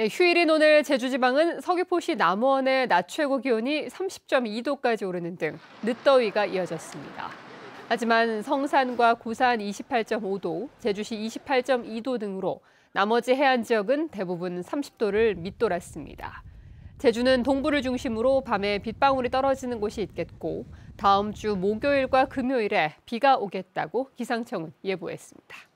예, 휴일인 오늘 제주지방은 서귀포시 남원의 낮 최고 기온이 30.2도까지 오르는 등 늦더위가 이어졌습니다. 하지만 성산과 구산 28.5도, 제주시 28.2도 등으로 나머지 해안 지역은 대부분 30도를 밑돌았습니다. 제주는 동부를 중심으로 밤에 빗방울이 떨어지는 곳이 있겠고 다음 주 목요일과 금요일에 비가 오겠다고 기상청은 예보했습니다.